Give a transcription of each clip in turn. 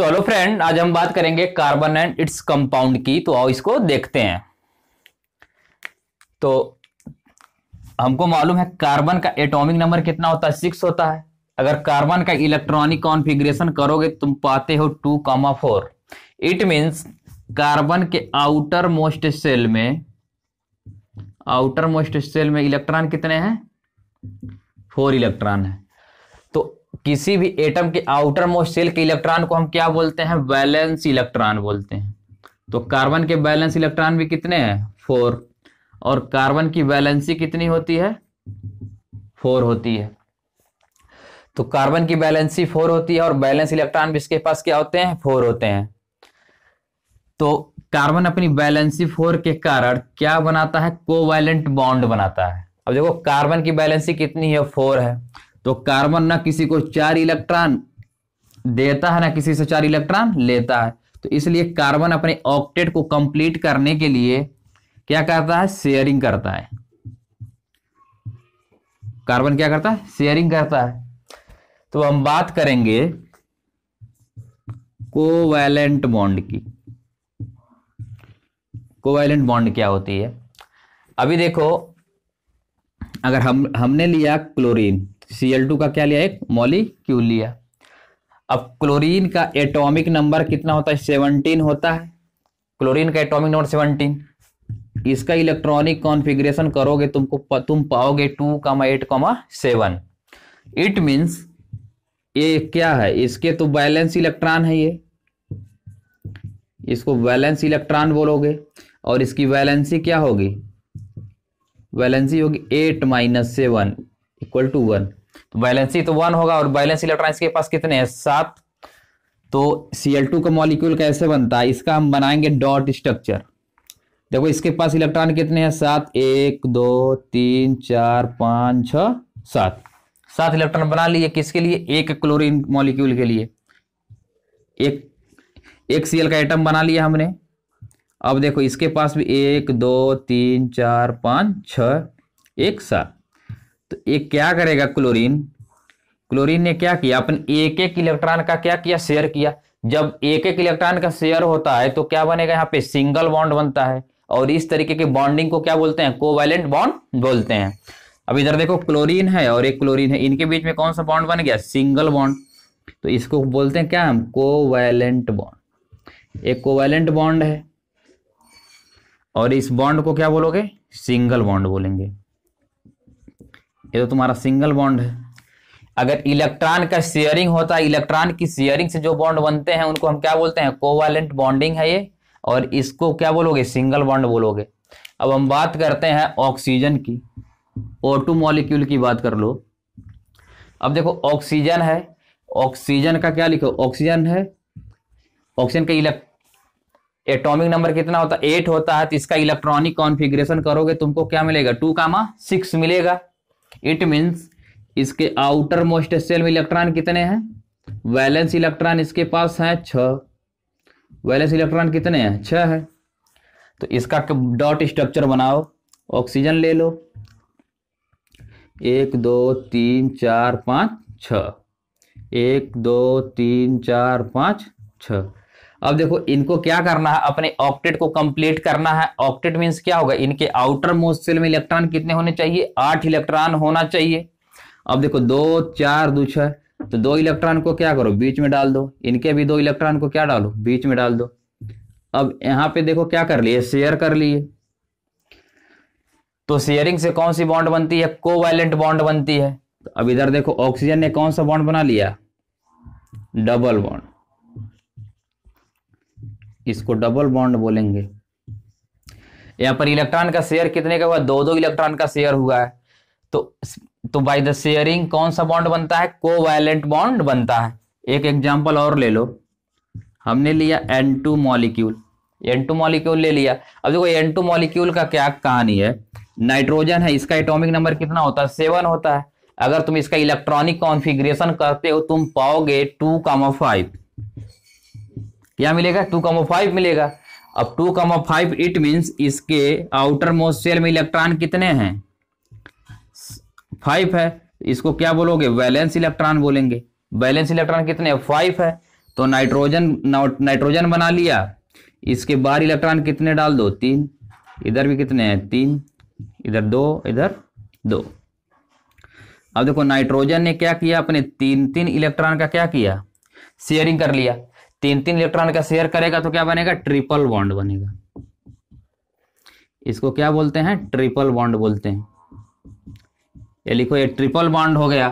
so hello friend आज हम बात करेंगे कार्बन एंड इट्स कंपाउंड की तो आओ इसको देखते हैं तो हमको मालूम है कार्बन का एटॉमिक नंबर कितना होता है सिक्स होता है अगर कार्बन का इलेक्ट्रॉनिक कॉन्फिग्रेशन करोगे तुम पाते हो two comma four it means carbon के आउटर मोस्ट सेल में आउटर मोस्ट सेल में इलेक्ट्रॉन कितने हैं फोर इलेक्ट्रॉन है किसी भी एटम के आउटर मोस्ट सेल के इलेक्ट्रॉन को हम क्या बोलते हैं बैलेंस इलेक्ट्रॉन बोलते हैं तो कार्बन के बैलेंस इलेक्ट्रॉन भी कितने हैं फोर और कार्बन की बैलेंसी कितनी होती है फोर होती है तो कार्बन की बैलेंसी फोर होती है और बैलेंस इलेक्ट्रॉन भी इसके पास क्या होते हैं फोर होते हैं तो कार्बन अपनी बैलेंसी फोर के कारण क्या बनाता है कोवैलेंट बॉन्ड बनाता है अब देखो कार्बन की बैलेंसी कितनी है फोर है तो कार्बन ना किसी को चार इलेक्ट्रॉन देता है ना किसी से चार इलेक्ट्रॉन लेता है तो इसलिए कार्बन अपने ऑक्टेट को कंप्लीट करने के लिए क्या करता है शेयरिंग करता है कार्बन क्या करता है शेयरिंग करता है तो हम बात करेंगे कोवैलेंट बॉन्ड की कोवैलेंट बॉन्ड क्या होती है अभी देखो अगर हम हमने लिया क्लोरीन सी टू का क्या लिया एक मॉलिक्यूल लिया अब क्लोरीन का एटॉमिक नंबर कितना होता है सेवनटीन होता है क्लोरीन का एटॉमिक नंबर सेवनटीन इसका इलेक्ट्रॉनिक कॉन्फिग्रेशन करोगे तुमको तुम पाओगे two comma eight comma seven it means ये क्या है इसके तो बैलेंस इलेक्ट्रॉन है ये इसको वैलेंस इलेक्ट्रॉन बोलोगे और इसकी वैलेंसी क्या होगी वैलेंसी होगी eight minus seven equal to one तो बैलेंसी तो वन होगा और बैलेंस इलेक्ट्रॉन इसके पास कितने हैं सात तो Cl2 का मॉलिक्यूल कैसे बनता है इसका हम बनाएंगे डॉट स्ट्रक्चर देखो इसके पास इलेक्ट्रॉन कितने हैं सात एक दो तीन चार पाँच छ सात सात इलेक्ट्रॉन बना लिए किसके लिए एक क्लोरीन मॉलिक्यूल के लिए एक एक सी का आइटम बना लिया हमने अब देखो इसके पास भी एक दो तीन चार पाँच छ एक सात तो ये क्या करेगा क्लोरीन क्लोरीन ने क्या किया अपन एक एक इलेक्ट्रॉन का क्या किया शेयर किया जब एक एक इलेक्ट्रॉन का शेयर होता है तो क्या बनेगा यहाँ पे सिंगल बॉन्ड बनता है और इस तरीके के बॉन्डिंग को क्या बोलते हैं कोवैलेंट बॉन्ड बोलते हैं अब इधर देखो क्लोरीन है और एक क्लोरीन है इनके बीच में कौन सा बॉन्ड बन गया सिंगल बॉन्ड तो इसको बोलते हैं क्या हम कोवैलेंट बॉन्ड एक कोवैलेंट बॉन्ड है और इस बॉन्ड को क्या बोलोगे सिंगल बॉन्ड बोलेंगे ये तो तुम्हारा सिंगल बॉन्ड है अगर इलेक्ट्रॉन का शेयरिंग होता है इलेक्ट्रॉन की शेयरिंग से जो बॉन्ड बनते हैं उनको हम क्या बोलते हैं कोवालेंट बॉन्डिंग है ये और इसको क्या बोलोगे सिंगल बॉन्ड बोलोगे अब हम बात करते हैं ऑक्सीजन की ओ टू मॉलिक्यूल की बात कर लो अब देखो ऑक्सीजन है ऑक्सीजन का क्या लिखो ऑक्सीजन है ऑक्सीजन का इलेक्ट एटॉमिक नंबर कितना होता है एट होता है तो इसका इलेक्ट्रॉनिक कॉन्फिग्रेशन करोगे तुमको क्या मिलेगा टू कामा सिक्स मिलेगा इट मीन्स इसके आउटर मोस्ट सेल में इलेक्ट्रॉन कितने हैं वैलेंस इलेक्ट्रॉन इसके पास है छ वैलेंस इलेक्ट्रॉन कितने हैं छः है तो इसका डॉट स्ट्रक्चर बनाओ ऑक्सीजन ले लो एक दो तीन चार पाँच छ एक दो तीन चार पाँच छ अब देखो इनको क्या करना है अपने ऑक्टेट को कंप्लीट करना है ऑक्टेट मीन्स क्या होगा इनके आउटर मोस्ट सेल में इलेक्ट्रॉन कितने होने चाहिए आठ इलेक्ट्रॉन होना चाहिए अब देखो दो चार दो छह तो दो इलेक्ट्रॉन को क्या करो बीच में डाल दो इनके भी दो इलेक्ट्रॉन को क्या डालो बीच में डाल दो अब यहां पे देखो क्या कर लिए शेयर कर लिए तो शेयरिंग से कौन सी बॉन्ड बनती है कोवैलेंट बॉन्ड बनती है तो अब इधर देखो ऑक्सीजन ने कौन सा बॉन्ड बना लिया डबल बॉन्ड इसको डबल बॉन्ड बोलेंगे यहाँ पर इलेक्ट्रॉन का शेयर कितने का हुआ दो दो इलेक्ट्रॉन का शेयर हुआ है तो तो बाय द शेयरिंग कौन सा बॉन्ड बनता है कोवायलेंट बॉन्ड बनता है एक एग्जांपल और ले लो हमने लिया N two molecule N two molecule ले लिया अब देखो एन टू मॉलिक्यूल का क्या कहानी है नाइट्रोजन है इसका एटोमिक नंबर कितना होता है सेवन होता है अगर तुम इसका इलेक्ट्रॉनिक कॉन्फिग्रेशन करते हो तुम पाओगे टू कामा फाइव क्या मिलेगा टू कॉमो फाइव मिलेगा अब two comma five it means इसके आउटर मोस्ट सेल में इलेक्ट्रॉन कितने हैं फाइव है इसको क्या बोलोगे वैलेंस इलेक्ट्रॉन बोलेंगे वैलेंस इलेक्ट्रॉन कितने फाइव है तो नाइट्रोजन नाइट्रोजन बना लिया इसके बाहर इलेक्ट्रॉन कितने डाल दो तीन इधर भी कितने हैं तीन इधर दो इधर दो अब देखो नाइट्रोजन ने क्या किया अपने तीन तीन इलेक्ट्रॉन का क्या किया शेयरिंग कर लिया तीन तीन इलेक्ट्रॉन का शेयर करेगा तो क्या बनेगा ट्रिपल बॉन्ड बनेगा इसको क्या बोलते हैं ट्रिपल बॉन्ड बोलते हैं ये लिखो ये ट्रिपल बॉन्ड हो गया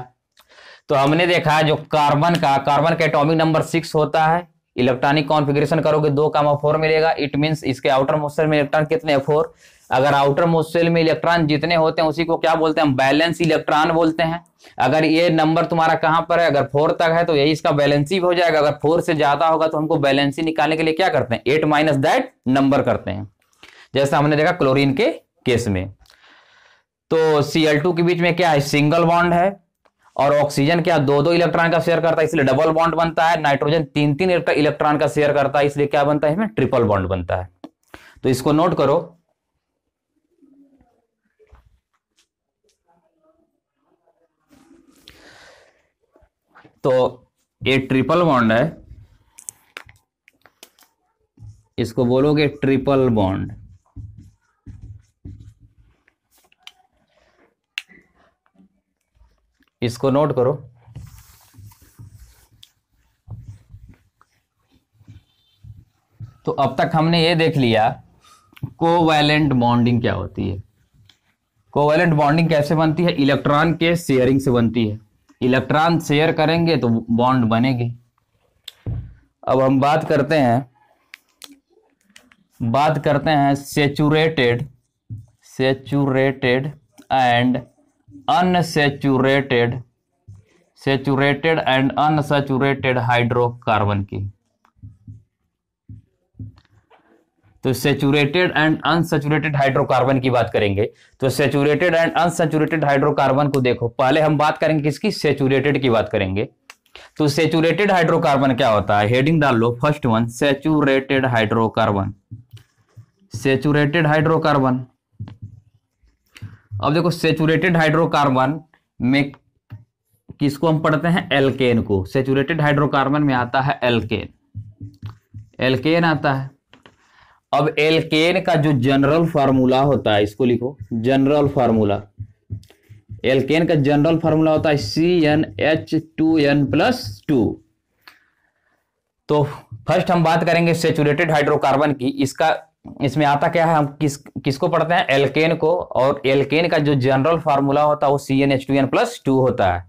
तो हमने देखा जो कार्बन का कार्बन का एटॉमिक नंबर सिक्स होता है इलेक्ट्रॉनिक कॉन्फिग्रेशन करोगे दो कामा फोर मिलेगा इट मींस इसके आउटर मोस्टर में इलेक्ट्रॉन कितने फोर अगर आउटर मोस्ट सेल में इलेक्ट्रॉन जितने होते हैं उसी को क्या बोलते हैं बैलेंस इलेक्ट्रॉन बोलते हैं अगर ये नंबर तुम्हारा कहां पर है अगर फोर तक है तो यही इसका बैलेंसी हो जाएगा अगर फोर से ज्यादा होगा तो हमको बैलेंसी निकालने के लिए क्या करते हैं एट माइनस दैट नंबर करते हैं जैसे हमने देखा क्लोरीन के केस में तो टू के बीच में क्या है सिंगल बॉन्ड है और ऑक्सीजन क्या दो दो इलेक्ट्रॉन का शेयर करता है इसलिए डबल बॉन्ड बनता है नाइट्रोजन तीन तीन इलेक्ट्रॉन का शेयर करता है इसलिए क्या बनता है ट्रिपल बॉन्ड बनता है तो इसको नोट करो तो ये ट्रिपल बॉन्ड है इसको बोलोगे ट्रिपल बॉन्ड इसको नोट करो तो अब तक हमने ये देख लिया कोवैलेंट बॉन्डिंग क्या होती है कोवैलेंट बॉन्डिंग कैसे बनती है इलेक्ट्रॉन के शेयरिंग से बनती है इलेक्ट्रॉन शेयर करेंगे तो बॉन्ड बनेगी अब हम बात करते हैं बात करते हैं saturated saturated and unsaturated saturated and unsaturated hydrocarbon की तो सेचुरेटेड एंड अनसेचुरेटेड हाइड्रोकार्बन की बात करेंगे तो सेचुरेटेड एंड अनसेचुरेटेड हाइड्रोकार्बन को देखो पहले हम बात करेंगे किसकी सेचुरेटेड की बात करेंगे तो सेचुरेटेड हाइड्रोकार्बन क्या होता है हेडिंग डाल लो first one saturated hydrocarbon saturated hydrocarbon अब देखो सेचुरेटेड हाइड्रोकार्बन में किसको हम पढ़ते हैं एल्केन को सेचुरेटेड हाइड्रोकार्बन में आता है एल्केन एल्केन आता है अब एलकेन का जो जनरल फार्मूला होता है इसको लिखो जनरल फार्मूला एलकेन का जनरल फार्मूला होता है C N H two N plus two तो फर्स्ट हम बात करेंगे सेचुरेटेड हाइड्रोकार्बन की इसका इसमें आता क्या है हम किस किसको पढ़ते हैं एलकेन को और एलकेन का जो जनरल फार्मूला होता है वो C N H two N plus two होता है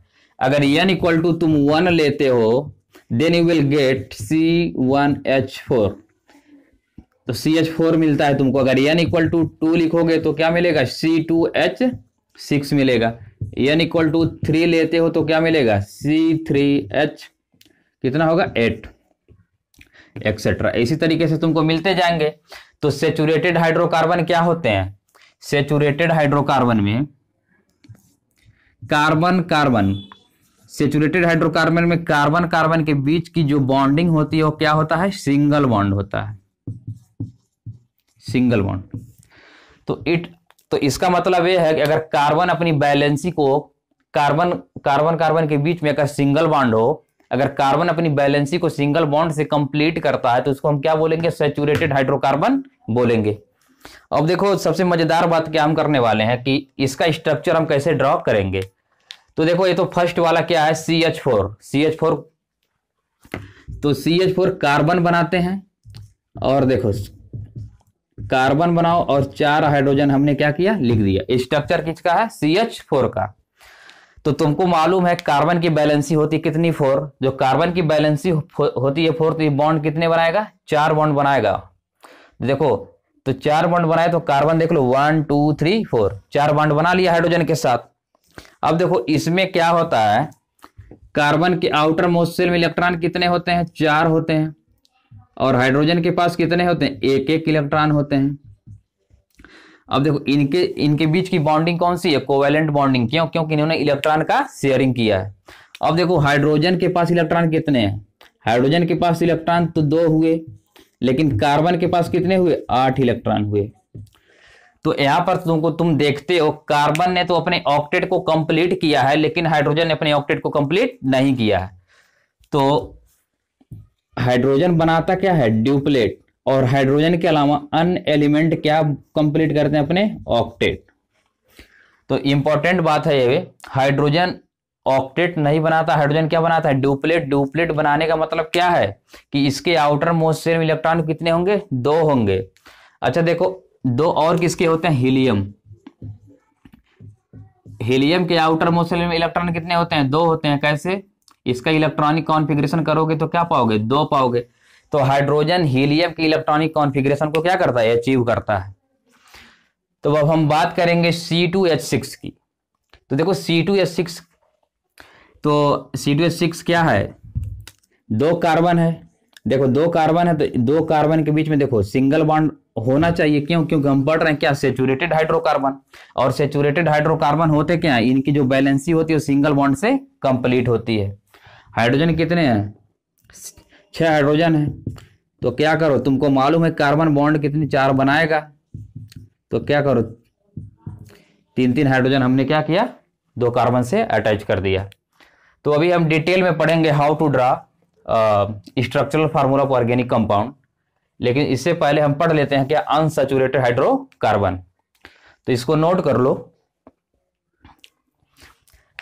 अगर एन इक्वल टू तुम वन लेते हो then you will get C one H four तो सी एच फोर मिलता है तुमको अगर एन इक्वल टू टू लिखोगे तो क्या मिलेगा सी टू एच सिक्स मिलेगा एन इक्वल टू थ्री लेते हो तो क्या मिलेगा सी थ्री एच कितना होगा एट एक्सेट्रा इसी तरीके से तुमको मिलते जाएंगे तो सेचुरेटेड हाइड्रोकार्बन क्या होते हैं सेचुरेटेड हाइड्रोकार्बन में कार्बन कार्बन सेचुरेटेड हाइड्रोकार्बन में कार्बन कार्बन के बीच की जो बॉन्डिंग होती है वो क्या होता है सिंगल बॉन्ड होता है सिंगल बॉन्ड तो इट तो इसका मतलब यह है कि अगर कार्बन अपनी बैलेंसी को कार्बन कार्बन कार्बन के बीच में अगर सिंगल बॉन्ड हो अगर कार्बन अपनी बैलेंसी को सिंगल बॉन्ड से कंप्लीट करता है तो उसको हम क्या बोलेंगे सेचुरेटेड हाइड्रोकार्बन बोलेंगे अब देखो सबसे मजेदार बात क्या हम करने वाले हैं कि इसका स्ट्रक्चर हम कैसे ड्रॉ करेंगे तो देखो ये तो फर्स्ट वाला क्या है C H four C H four तो सी एच फोर कार्बन बनाते हैं और देखो कार्बन बनाओ और चार हाइड्रोजन हमने क्या किया लिख दिया स्ट्रक्चर किसका है सी एच फोर का तो तुमको मालूम है कार्बन की बैलेंसी होती कितनी फोर जो कार्बन की बैलेंसी होती है फोर तो ये बॉन्ड कितने बनाएगा चार बॉन्ड बनाएगा देखो तो चार बॉन्ड बनाए तो कार्बन देख लो वन टू थ्री फोर चार बॉन्ड बना लिया हाइड्रोजन के साथ अब देखो इसमें क्या होता है कार्बन के आउटर मोस्ट सेल में इलेक्ट्रॉन कितने होते हैं चार होते हैं और हाइड्रोजन के पास कितने होते हैं एक एक इलेक्ट्रॉन होते हैं अब देखो इनके इनके बीच की बॉन्डिंग कौन सी है कोवेलेंट बॉन्डिंग क्यों क्योंकि इन्होंने इलेक्ट्रॉन का शेयरिंग किया है अब देखो हाइड्रोजन के पास इलेक्ट्रॉन कितने हैं हाइड्रोजन के पास इलेक्ट्रॉन तो दो हुए लेकिन कार्बन के पास कितने हुए आठ इलेक्ट्रॉन हुए तो यहां पर तुमको तुम देखते हो कार्बन ने तो अपने ऑक्टेट को कंप्लीट किया है लेकिन हाइड्रोजन ने अपने ऑक्टेट को कंप्लीट नहीं किया है तो हाइड्रोजन बनाता क्या है ड्यूप्लेट और हाइड्रोजन के अलावा अन्य एलिमेंट क्या कंप्लीट करते हैं अपने ऑक्टेट तो इंपॉर्टेंट बात है ये हाइड्रोजन ऑक्टेट नहीं बनाता हाइड्रोजन क्या बनाता है ड्यूप्लेट ड्यूप्लेट बनाने का मतलब क्या है कि इसके आउटर मोस्ट से इलेक्ट्रॉन कितने होंगे दो होंगे अच्छा देखो दो और किसके होते हैं हीलियम हीलियम के आउटर मोस्ट इलेक्ट्रॉन कितने होते हैं दो होते हैं कैसे इसका इलेक्ट्रॉनिक कॉन्फिग्रेशन करोगे तो क्या पाओगे दो पाओगे तो हाइड्रोजन हीलियम की इलेक्ट्रॉनिक कॉन्फिग्रेशन को क्या करता है अचीव करता है तो अब हम बात करेंगे सी टू एच सिक्स की तो देखो सी टू एच सिक्स तो सी टू एच सिक्स क्या है दो कार्बन है देखो दो कार्बन है तो दो कार्बन के बीच में देखो सिंगल बॉन्ड होना चाहिए क्यों क्योंकि हम पढ़ रहे हैं क्या सेचुरेटेड हाइड्रोकार्बन और सेचुरेटेड हाइड्रोकार्बन होते क्या इनकी जो बैलेंसी होती है सिंगल बॉन्ड से कंप्लीट होती है हाइड्रोजन कितने हैं छह हाइड्रोजन है तो क्या करो तुमको मालूम है कार्बन बॉन्ड कितने चार बनाएगा तो क्या करो तीन तीन हाइड्रोजन हमने क्या किया दो कार्बन से अटैच कर दिया तो अभी हम डिटेल में पढ़ेंगे how to draw structural formula of organic compound लेकिन इससे पहले हम पढ़ लेते हैं क्या अनसेचुरेटेड हाइड्रोकार्बन तो इसको नोट कर लो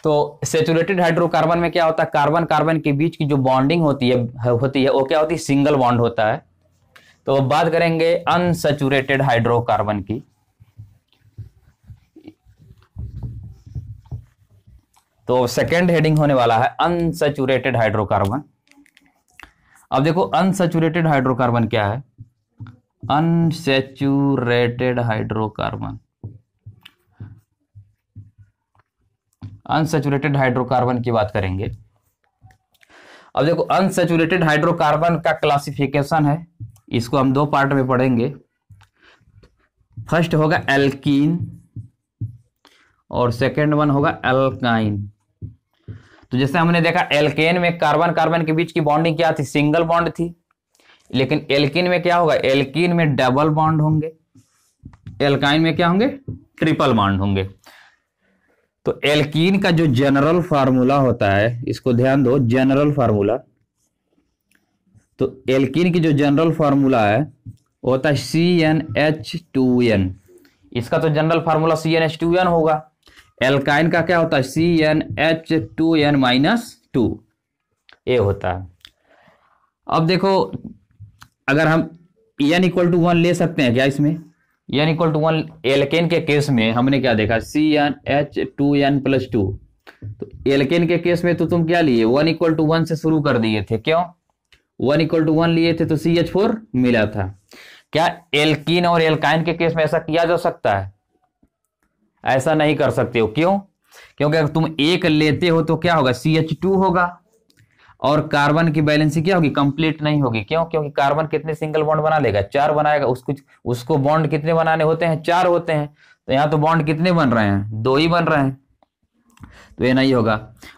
तो सेचुरेटेड हाइड्रोकार्बन में क्या होता है कार्बन कार्बन के बीच की जो बॉन्डिंग होती है होती है वो क्या होती है सिंगल बॉन्ड होता है तो अब बात करेंगे अनसेचुरेटेड हाइड्रोकार्बन की तो सेकेंड हेडिंग होने वाला है अनसेचुरेटेड हाइड्रोकार्बन अब देखो अनसेचुरेटेड हाइड्रोकार्बन क्या है अनसेचुरेटेड हाइड्रोकार्बन अनसेचुरेटेड हाइड्रोकार्बन की बात करेंगे अब देखो अनसेचुरेटेड हाइड्रोकार्बन का क्लासिफिकेशन है इसको हम दो पार्ट में पढ़ेंगे फर्स्ट होगा एल्कीन और सेकेंड वन होगा एल्काइन तो जैसे हमने देखा एल्केन में कार्बन कार्बन के बीच की बॉन्डिंग क्या थी सिंगल बॉन्ड थी लेकिन एल्किन में क्या होगा एल्किन में डबल बॉन्ड होंगे एल्काइन में क्या होंगे ट्रिपल बॉन्ड होंगे तो एल्कीन का जो जनरल फार्मूला होता है इसको ध्यान दो जनरल फार्मूला तो एल्कीन की जो जनरल फार्मूला है वो होता है C N H two N इसका तो general formula C N H two N होगा एल्काइन का क्या होता है C N H two N minus two ए होता है अब देखो अगर हम एन इक्वल टू वन ले सकते हैं क्या इसमें N equal to one alkane के केस में हमने क्या देखा C N H two N plus two तो एलकेन के केस में तो तुम क्या लिए वन इक्वल टू वन से शुरू कर दिए थे क्यों वन इक्वल टू वन लिए थे तो सी एच फोर मिला था क्या एल्किन और एलकाइन के केस में ऐसा किया जा सकता है ऐसा नहीं कर सकते हो क्यों क्योंकि अगर तुम एक लेते हो तो क्या होगा सी एच टू होगा और कार्बन की बैलेंसी क्या होगी कंप्लीट नहीं होगी क्यों क्योंकि कार्बन कितने सिंगल बॉन्ड बना लेगा चार बनाएगा उसको उसको बॉन्ड कितने बनाने होते हैं चार होते हैं तो यहाँ तो बॉन्ड कितने बन रहे हैं दो ही बन रहे हैं तो ये नहीं होगा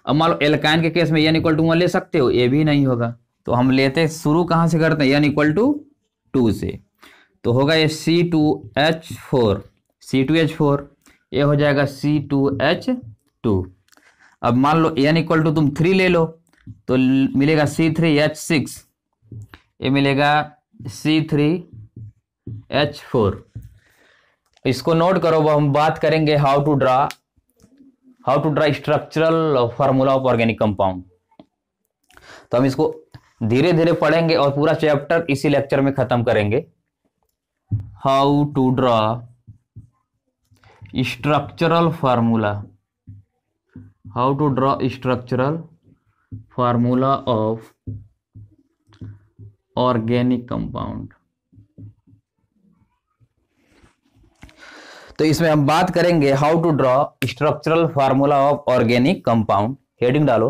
अब मान लो एल्काइन के केस में एन इक्वल टू वन ले सकते हो ये भी नहीं होगा तो हम लेते शुरू कहाँ से करते हैं एन इक्वल टू टू से तो होगा ये C two H four C two H four ये हो जाएगा सी टू एच टू अब मान लो एन इक्वल टू तुम थ्री ले लो तो मिलेगा सी थ्री एच सिक्स ये मिलेगा सी थ्री एच फोर इसको नोट करो वो हम बात करेंगे how to draw how to draw structural formula of organic compound तो हम इसको धीरे धीरे पढ़ेंगे और पूरा चैप्टर इसी लेक्चर में खत्म करेंगे how to draw structural formula how to draw structural formula of organic compound तो इसमें हम बात करेंगे how to draw structural formula of organic compound heading डालो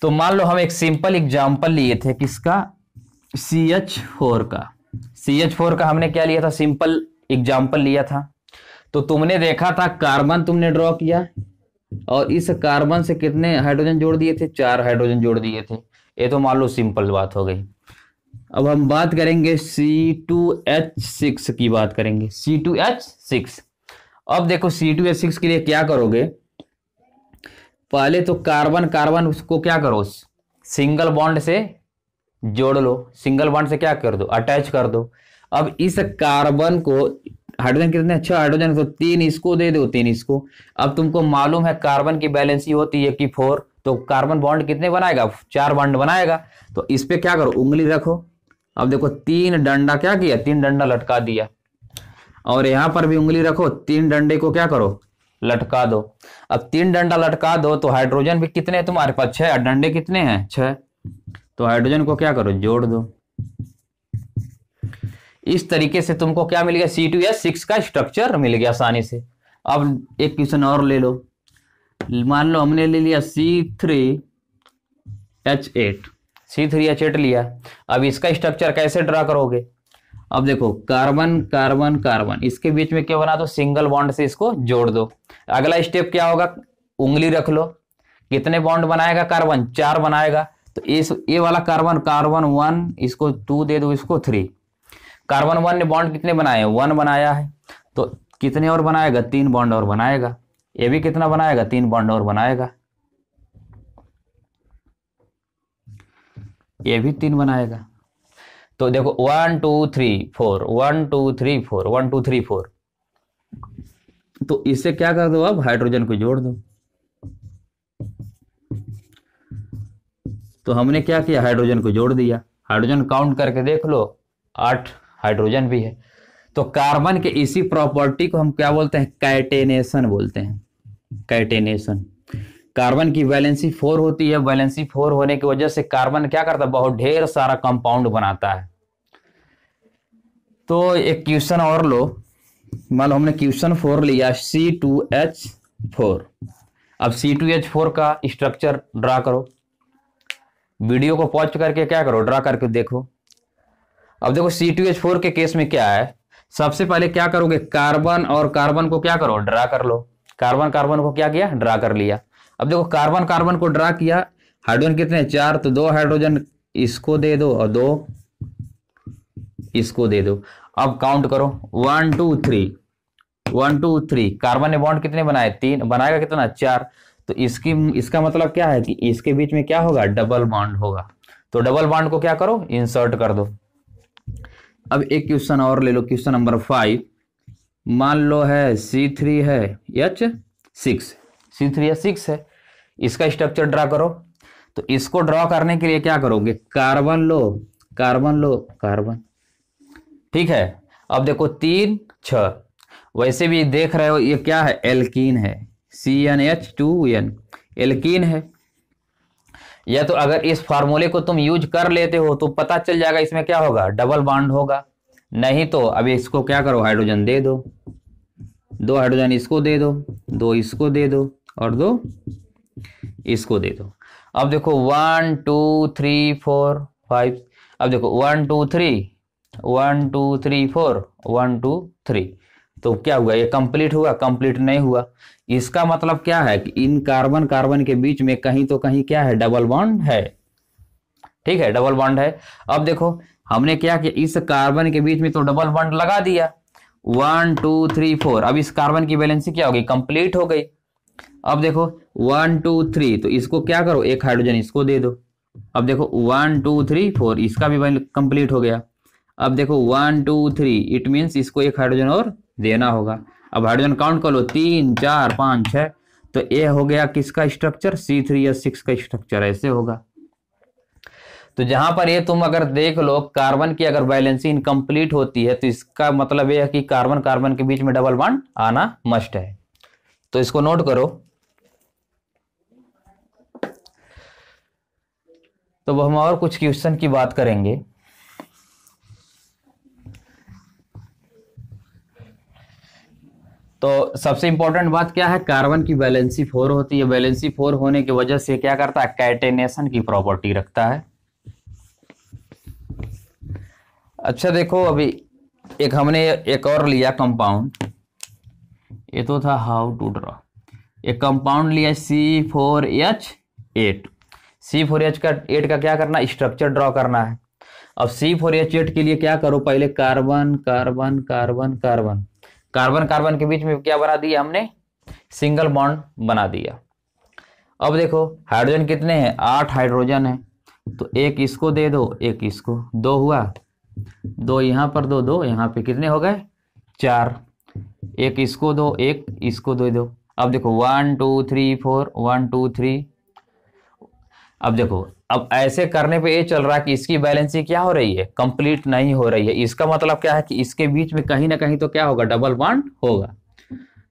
तो मान लो हम एक सिंपल एग्जाम्पल लिए थे किसका सी एच फोर का सी एच फोर का हमने क्या लिया था सिंपल एग्जाम्पल लिया था तो तुमने देखा था कार्बन तुमने ड्रॉ किया और इस कार्बन से कितने हाइड्रोजन जोड़ दिए थे चार हाइड्रोजन जोड़ दिए थे ये तो मान लो सिंपल बात हो गई अब हम बात करेंगे सी टू एच सिक्स की बात करेंगे सी टू एच सिक्स अब देखो सी टू एच सिक्स के लिए क्या करोगे पहले तो कार्बन कार्बन उसको क्या करो सिंगल बॉन्ड से जोड़ लो सिंगल बॉन्ड से क्या कर दो अटैच कर दो अब इस कार्बन को हाइड्रोजन कितने अच्छा हाइड्रोजन तो तीन इसको दे दो तीन इसको अब तुमको मालूम है कार्बन की बैलेंसी होती है कि फोर तो कार्बन बॉन्ड कितने बनाएगा चार बॉन्ड बनाएगा तो इस पर क्या करो उंगली रखो अब देखो तीन डंडा क्या किया तीन डंडा लटका दिया और यहां पर भी उंगली रखो तीन डंडे को क्या करो लटका दो अब तीन डंडा लटका दो तो हाइड्रोजन भी कितने तुम्हारे पास छह डंडे कितने हैं छह तो हाइड्रोजन को क्या करो जोड़ दो इस तरीके से तुमको क्या मिल गया सी टू एस सिक्स का स्ट्रक्चर मिल गया आसानी से अब एक क्वेश्चन और ले लो मान लो हमने ले लिया C three H eight C three H eight लिया अब इसका स्ट्रक्चर कैसे ड्रा करोगे अब देखो कार्बन कार्बन कार्बन इसके बीच में क्या बना दो सिंगल बॉन्ड से इसको जोड़ दो अगला स्टेप क्या होगा उंगली रख लो कितने बॉन्ड बनाएगा कार्बन चार बनाएगा तो इस ये वाला कार्बन कार्बन वन इसको टू दे दो इसको थ्री कार्बन वन ने बॉन्ड कितने बनाए वन बनाया है तो कितने और बनाएगा तीन बॉन्ड और बनाएगा ये भी कितना बनाएगा तीन बॉन्ड और बनाएगा ये भी तीन बनाएगा तो देखो one two three four one two three four one two three four तो इसे क्या कर दो अब हाइड्रोजन को जोड़ दो तो हमने क्या किया हाइड्रोजन को जोड़ दिया हाइड्रोजन काउंट करके देख लो आठ हाइड्रोजन भी है तो कार्बन के इसी प्रॉपर्टी को हम क्या बोलते हैं कैटेनेशन बोलते हैं कैटेनेशन कार्बन की वैलेंसी फोर होती है वैलेंसी फोर होने की वजह से कार्बन क्या करता है बहुत ढेर सारा कंपाउंड बनाता है तो एक क्वेश्चन और लो मान लो हमने क्वेश्चन फोर लिया सी टू एच फोर अब सी टू एच फोर का स्ट्रक्चर ड्रा करो वीडियो को पॉज करके क्या करो ड्रा करके देखो अब देखो सी टू एच फोर के केस में क्या है सबसे पहले क्या करोगे कार्बन और कार्बन को क्या करो ड्रा कर लो कार्बन कार्बन को क्या किया ड्रा कर लिया अब देखो कार्बन कार्बन को ड्रा किया हाइड्रोजन कितने चार तो दो हाइड्रोजन इसको दे दो और दो इसको दे दो अब काउंट करो one two three one two three carbon ने बॉन्ड कितने बनाए तीन बनाएगा कितना चार तो इसकी इसका मतलब क्या है कि इसके बीच में क्या होगा डबल बॉन्ड होगा तो डबल बॉन्ड को क्या करो इंसर्ट कर दो अब एक क्वेश्चन और ले लो क्वेश्चन नंबर फाइव मान लो है सी थ्री है H six C three H six है इसका स्ट्रक्चर ड्रा करो तो इसको ड्रॉ करने के लिए क्या करोगे कार्बन लो कार्बन लो कार्बन ठीक है अब देखो तीन छ वैसे भी देख रहे हो ये क्या है एल्कीन है C N H two N alkene है या तो अगर इस फॉर्मूले को तुम यूज कर लेते हो तो पता चल जाएगा इसमें क्या होगा डबल बॉन्ड होगा नहीं तो अभी इसको क्या करो हाइड्रोजन दे दो दो हाइड्रोजन इसको दे दो दो इसको दे दो और दो इसको दे दो अब देखो one two three four five अब देखो one two three one two three four one two three तो क्या हुआ ये कंप्लीट हुआ कंप्लीट नहीं हुआ इसका मतलब क्या है कि इन कार्बन कार्बन के बीच में कहीं तो कहीं क्या है डबल बॉन्ड है ठीक है डबल बॉन्ड है अब देखो हमने क्या किया इस कार्बन के बीच में तो डबल बॉन्ड लगा दिया वन टू थ्री फोर अब इस कार्बन की बैलेंसी क्या हो गई कंप्लीट हो गई अब देखो वन टू थ्री तो इसको क्या करो एक हाइड्रोजन इसको दे दो अब देखो वन टू थ्री फोर इसका भी कंप्लीट हो गया अब देखो one two three it means इसको एक हाइड्रोजन और देना होगा अब हाइड्रोजन काउंट कर लो तीन चार पांच छ तो ए हो गया किसका स्ट्रक्चर सी थ्री या सिक्स का स्ट्रक्चर ऐसे होगा तो जहां पर ये तुम अगर देख लो कार्बन की अगर बैलेंसी इनकम्प्लीट होती है तो इसका मतलब यह है कि कार्बन कार्बन के बीच में डबल बॉन्ड आना मस्ट है तो इसको नोट करो तो हम और कुछ क्वेश्चन की बात करेंगे तो सबसे इंपॉर्टेंट बात क्या है कार्बन की बैलेंसी फोर होती है बैलेंसी फोर होने की वजह से क्या करता है कैटेनेशन की प्रॉपर्टी रखता है अच्छा देखो अभी एक हमने एक और लिया कंपाउंड ये तो था हाउ टू ड्रॉ एक कंपाउंड लिया C four H eight C four H का एट का क्या करना स्ट्रक्चर ड्रॉ करना है अब सी फोर एच एट के लिए क्या करो पहले carbon carbon carbon carbon carbon carbon के बीच में क्या बना दिया हमने सिंगल बॉन्ड बना दिया अब देखो हाइड्रोजन कितने हैं आठ हाइड्रोजन है तो एक इसको दे दो एक इसको दो हुआ दो यहां पर दो दो यहाँ पे कितने हो गए चार एक इसको दो एक इसको दे दो अब देखो one two three four one two three अब देखो अब ऐसे करने पे ये चल रहा है कि इसकी बैलेंसिंग क्या हो रही है कंप्लीट नहीं हो रही है इसका मतलब क्या है कि इसके बीच में कहीं ना कहीं तो क्या होगा डबल बॉन्ड होगा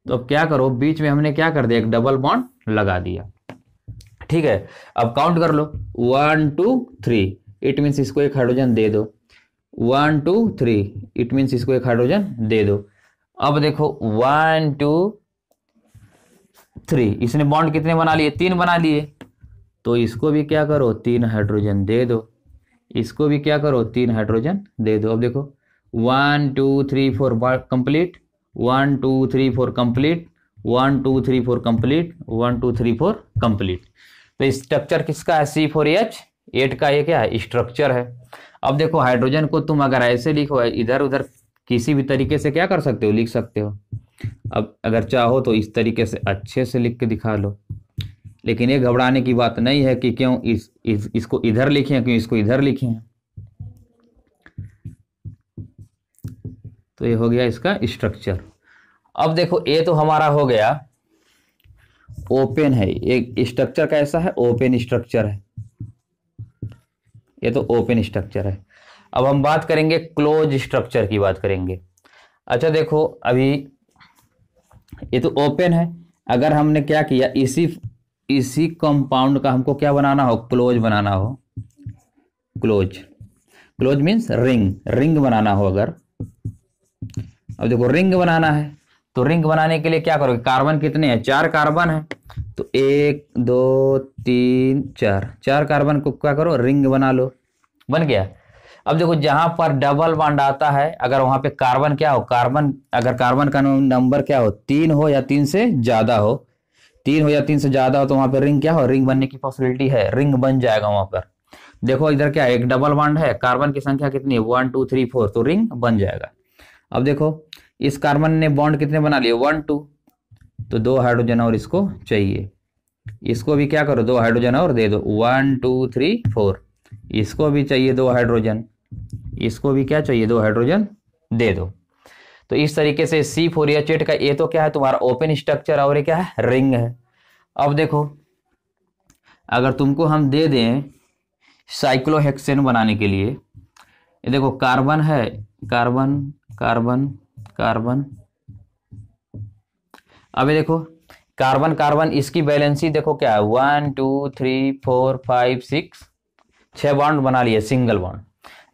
तो अब क्या करो बीच में हमने क्या कर दिया एक डबल बॉन्ड लगा दिया ठीक है अब काउंट कर लो one two three it means इसको एक हाइड्रोजन दे दो one two three it means इसको एक हाइड्रोजन दे दो अब देखो वन टू थ्री इसने बॉन्ड कितने बना लिए तीन बना लिए तो इसको भी क्या करो तीन हाइड्रोजन दे दो इसको भी क्या करो तीन हाइड्रोजन दे दो अब देखो one two three four complete one two three four complete one two three four complete one two three four complete तो स्ट्रक्चर किसका है सी फोर एच एट का ये क्या है स्ट्रक्चर है अब देखो हाइड्रोजन को तुम अगर ऐसे लिखो इधर उधर किसी भी तरीके से क्या कर सकते हो लिख सकते हो अब अगर चाहो तो इस तरीके से अच्छे से लिख के दिखा लो लेकिन ये घबराने की बात नहीं है कि क्यों इस, इस इसको इधर लिखे क्यों इसको इधर लिखे हैं तो ये हो गया इसका स्ट्रक्चर अब देखो ये तो हमारा हो गया ओपन है एक स्ट्रक्चर कैसा है ओपन स्ट्रक्चर है ये तो ओपन स्ट्रक्चर है अब हम बात करेंगे क्लोज स्ट्रक्चर की बात करेंगे अच्छा देखो अभी ये तो ओपन है अगर हमने क्या किया इसी इसी कंपाउंड का हमको क्या बनाना हो क्लोज बनाना हो close close means ring ring बनाना हो अगर अब देखो रिंग बनाना है तो रिंग बनाने के लिए क्या करोगे कार्बन कितने हैं चार कार्बन है तो एक दो तीन चार चार कार्बन को क्या करो रिंग बना लो बन गया अब देखो जहां पर डबल बॉन्ड आता है अगर वहां पे कार्बन क्या हो कार्बन अगर कार्बन का नंबर क्या हो तीन हो या तीन से ज्यादा हो तीन हो या तीन से ज्यादा हो तो वहां पर रिंग क्या हो रिंग बनने की पॉसिबिलिटी है रिंग बन जाएगा वहां पर देखो इधर क्या एक डबल बॉन्ड है कार्बन की संख्या कितनी है वन टू थ्री फोर तो रिंग बन जाएगा अब देखो इस कार्बन ने बॉन्ड कितने बना लिए वन टू तो दो हाइड्रोजन और इसको चाहिए इसको भी क्या करो दो हाइड्रोजन और दे दो वन टू थ्री फोर इसको भी चाहिए दो हाइड्रोजन इसको भी क्या चाहिए दो हाइड्रोजन दे दो तो इस तरीके से सी फोरियाचेट का ए तो क्या है तुम्हारा ओपन स्ट्रक्चर और क्या है रिंग है अब देखो अगर तुमको हम दे दें साइक्लोहेक्सेन बनाने के लिए ये देखो कार्बन है कार्बन कार्बन कार्बन अब ये देखो कार्बन कार्बन इसकी बैलेंसी देखो क्या है one two three four five six छह बॉन्ड बना लिए सिंगल बॉन्ड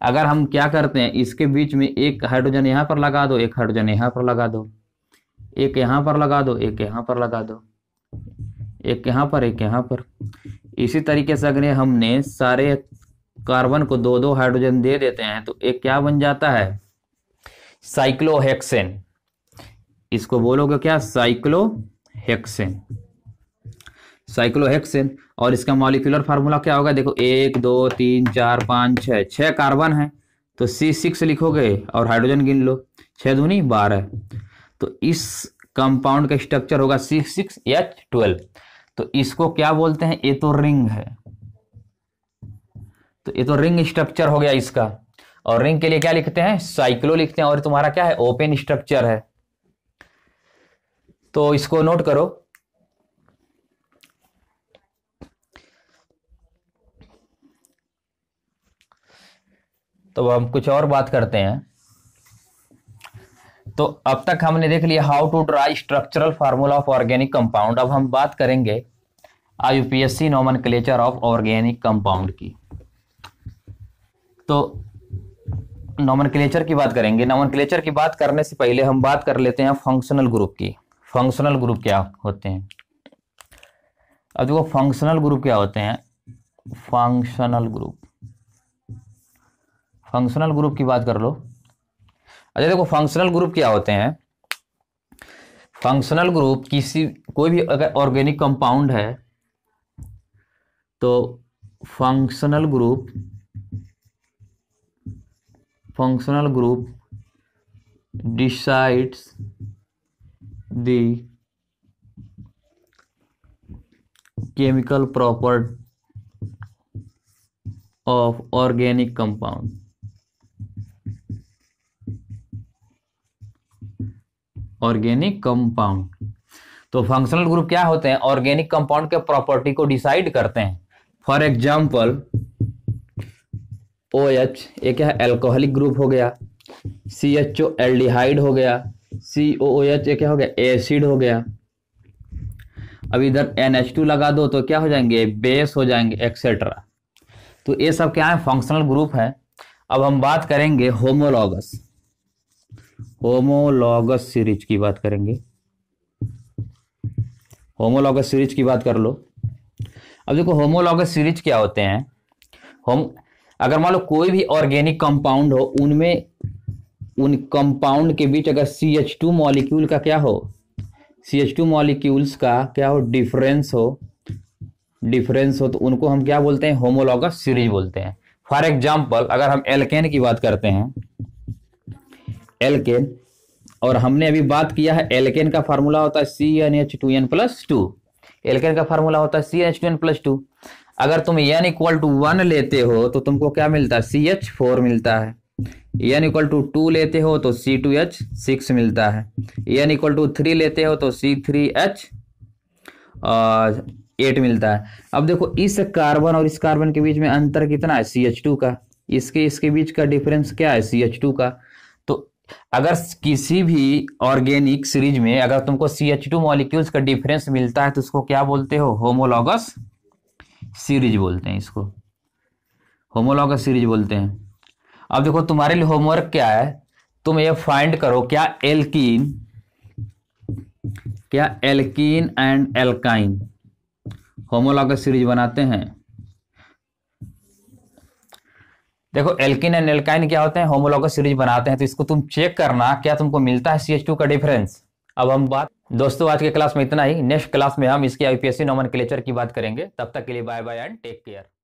अगर हम क्या करते हैं इसके बीच में एक हाइड्रोजन यहां पर लगा दो एक हाइड्रोजन यहाँ पर लगा दो एक यहां पर लगा दो एक यहां पर लगा दो एक यहां पर एक यहां पर इसी तरीके से अगर हमने सारे कार्बन को दो दो हाइड्रोजन दे देते हैं तो एक क्या बन जाता है साइक्लोहेक्सेन इसको बोलोगे क्या साइक्लोहेक्सेन साइक्लोहेक्सेन और इसका मॉलिकुलर फार्मूला क्या होगा देखो एक दो तीन चार पाँच छः छः कार्बन है तो सी सिक्स लिखोगे और हाइड्रोजन गिन लो छः दूनी बारह तो इस कंपाउंड का स्ट्रक्चर होगा सी सिक्स एच ट्वेल्व तो इसको क्या बोलते हैं ये तो रिंग है तो ये तो रिंग स्ट्रक्चर हो गया इसका और रिंग के लिए क्या लिखते हैं साइक्लो लिखते हैं और तुम्हारा क्या है ओपन स्ट्रक्चर है तो इसको नोट करो तो हम कुछ और बात करते हैं तो अब तक हमने देख लिया how to draw structural formula of organic compound अब हम बात करेंगे IUPAC nomenclature of organic compound की तो नॉमन क्लेचर की बात करेंगे नॉमन क्लेचर की बात करने से पहले हम बात कर लेते हैं फंक्शनल ग्रुप की फंक्शनल ग्रुप क्या होते हैं अब देखो फंक्शनल ग्रुप क्या होते हैं फंक्शनल ग्रुप फंक्शनल ग्रुप की बात कर लो अच्छा देखो फंक्शनल ग्रुप क्या होते हैं फंक्शनल ग्रुप किसी कोई भी अगर ऑर्गेनिक कंपाउंड है तो functional group functional group decides the chemical property of organic compound organic compound तो फंक्शनल ग्रुप क्या होते हैं ऑर्गेनिक कंपाउंड के प्रॉपर्टी को डिसाइड करते हैं फॉर एग्जाम्पल ओ एच ये क्या है एल्कोहलिक ग्रुप हो गया सी एच ओ एल्डिहाइड हो गया सी ओ ओ एच ये क्या हो गया एसिड हो गया अब इधर एन एच टू लगा दो तो क्या हो जाएंगे बेस हो जाएंगे एक्सेट्रा तो ये सब क्या है फंक्शनल ग्रुप है अब हम बात करेंगे होमोलॉगस होमोलॉगस सीरीज की बात करेंगे होमोलॉगस सीरीज की बात कर लो अब देखो होमोलॉगस सीरीज क्या होते हैं होम अगर मान लो कोई भी ऑर्गेनिक कंपाउंड हो उनमें उन कंपाउंड के बीच अगर सी एच टू मॉलिक्यूल का क्या हो सी एच टू मॉलिक्यूल्स का क्या हो डिफरेंस हो डिफरेंस हो तो उनको हम क्या बोलते हैं होमोलॉगस सीरीज बोलते हैं फॉर एग्जाम्पल अगर हम एल्केन की बात करते हैं एल्केन और हमने अभी बात किया है एल्केन का फार्मूला होता है C N H two N plus two alkane का फार्मूला होता है C H two N plus two अगर तुम एन इक्वल टू वन लेते हो तो तुमको क्या मिलता है सी एच फोर मिलता है एन इक्वल टू टू लेते हो तो सी टू एच सिक्स मिलता है एन इक्वल टू थ्री लेते हो तो सी थ्री एच एट मिलता है अब देखो इस कार्बन और इस कार्बन के बीच में अंतर कितना है सी एच टू का इसके इसके बीच का डिफरेंस क्या है सी एच टू का अगर किसी भी ऑर्गेनिक सीरीज में अगर तुमको सी एच टू मॉलिक्यूल्स का डिफरेंस मिलता है तो उसको क्या बोलते हो होमोलॉगस सीरीज बोलते हैं इसको होमोलॉगस सीरीज बोलते हैं अब देखो तुम्हारे लिए होमवर्क क्या है तुम ये फाइंड करो क्या एल्कीन क्या alkene and alkyne homologous series बनाते हैं देखो एल्किन एंड एल्काइन क्या होते हैं होमोलॉग सीरीज बनाते हैं तो इसको तुम चेक करना क्या तुमको मिलता है सी एच टू का डिफरेंस अब हम बात दोस्तों आज के क्लास में इतना ही नेक्स्ट क्लास में हम इसके आईपीएससी नॉमन की बात करेंगे तब तक के लिए bye bye and take care